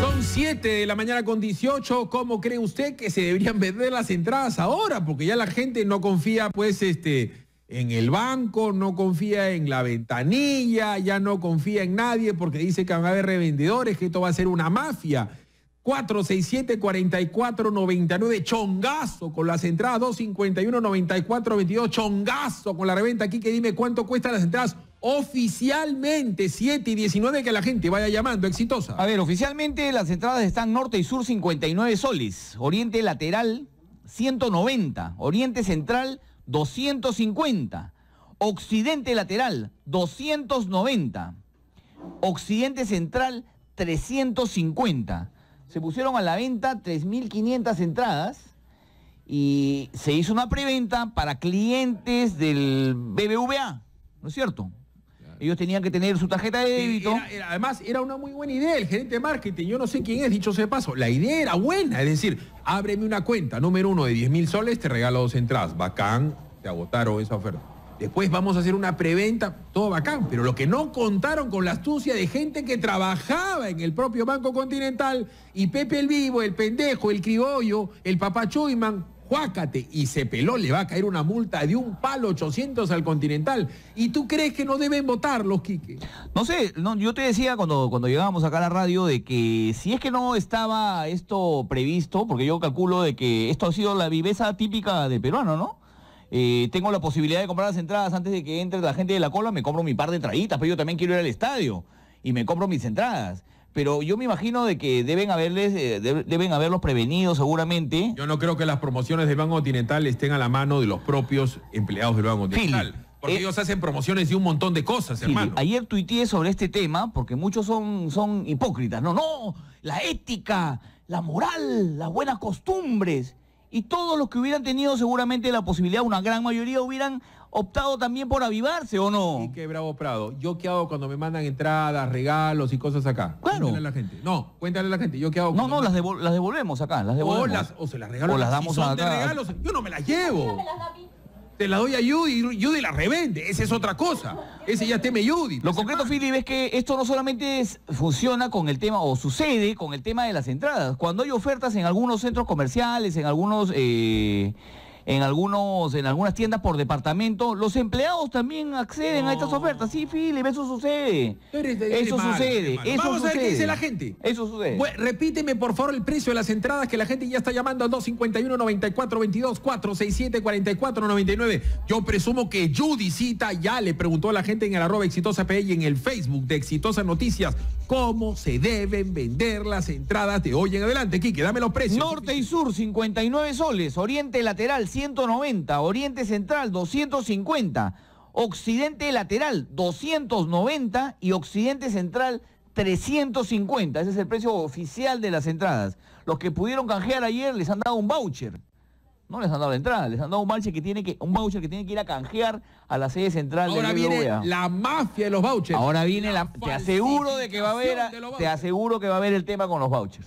Son 7 de la mañana con 18. ¿Cómo cree usted que se deberían vender las entradas ahora? Porque ya la gente no confía, pues, este. En el banco, no confía en la ventanilla, ya no confía en nadie porque dice que van a haber revendedores, que esto va a ser una mafia. 467-4499. Chongazo con las entradas 251-9422. Chongazo con la reventa aquí que dime cuánto cuestan las entradas oficialmente 7 y 19 que la gente vaya llamando, exitosa. A ver, oficialmente las entradas están norte y sur 59 soles, oriente lateral 190, oriente central 250, occidente lateral 290, occidente central 350 se pusieron a la venta 3.500 entradas y se hizo una preventa para clientes del BBVA, ¿no es cierto? Ellos tenían que tener su tarjeta de débito. además, era una muy buena idea el gerente de marketing. Yo no sé quién es, dicho sea paso. La idea era buena. Es decir, ábreme una cuenta, número uno, de 10.000 soles, te regalo dos entradas. Bacán, te agotaron esa oferta. Después vamos a hacer una preventa, todo bacán, pero lo que no contaron con la astucia de gente que trabajaba en el propio Banco Continental y Pepe el Vivo, el pendejo, el criollo, el papá Chuyman, juácate y se peló, le va a caer una multa de un palo 800 al Continental. ¿Y tú crees que no deben votar los Quique? No sé, no, yo te decía cuando, cuando llegábamos acá a la radio de que si es que no estaba esto previsto, porque yo calculo de que esto ha sido la viveza típica de peruano, ¿no? Eh, tengo la posibilidad de comprar las entradas antes de que entre la gente de la cola, me compro mi par de entraditas, pero yo también quiero ir al estadio y me compro mis entradas. Pero yo me imagino de que deben haberles, eh, deben haberlos prevenido seguramente. Yo no creo que las promociones del Banco Continental estén a la mano de los propios empleados del Banco Continental. Porque eh, ellos hacen promociones y un montón de cosas, hermano. Ayer tuiteé sobre este tema, porque muchos son, son hipócritas. No, no, la ética, la moral, las buenas costumbres y todos los que hubieran tenido seguramente la posibilidad, una gran mayoría hubieran optado también por avivarse o no. Y qué bravo Prado. ¿Yo qué hago cuando me mandan entradas, regalos y cosas acá? Cuéntale a la gente. No, cuéntale a la gente. ¿Yo qué hago? No, no, las, devolvemos acá. Las devolvemos. O, las, se las regalamos. O las damos si son regalos, yo no me las llevo. Te la doy a Judy, Judy la revende, esa es otra cosa. Ese ya teme Judy. Lo concreto, es que esto no solamente funciona con el tema, o sucede con el tema de las entradas. Cuando hay ofertas en algunos centros comerciales, en algunos eh, en, algunos, en algunas tiendas por departamento, los empleados también acceden a estas ofertas. Sí, Philip, eso sucede. eso sucede. Eso Vamos a ver qué dice la gente. Eso sucede. repíteme, por favor, el precio de las entradas que la gente ya está llamando al 251 9422 467 4499 Yo presumo que Judicita ya le preguntó a la gente en el arroba exitosa y en el Facebook de exitosas Noticias cómo se deben vender las entradas de hoy en adelante. Quique, dame los precios. Norte y sur, 59 soles. Oriente lateral, 190, Oriente Central 250, Occidente Lateral 290 y Occidente Central 350. Ese es el precio oficial de las entradas. Los que pudieron canjear ayer les han dado un voucher. No les han dado la entrada, les han dado un voucher que tiene que, un voucher que, tiene que ir a canjear a la sede central de la viene la mafia de los vouchers. Ahora viene la, te aseguro de que va a haber, te aseguro que va a haber el tema con los vouchers.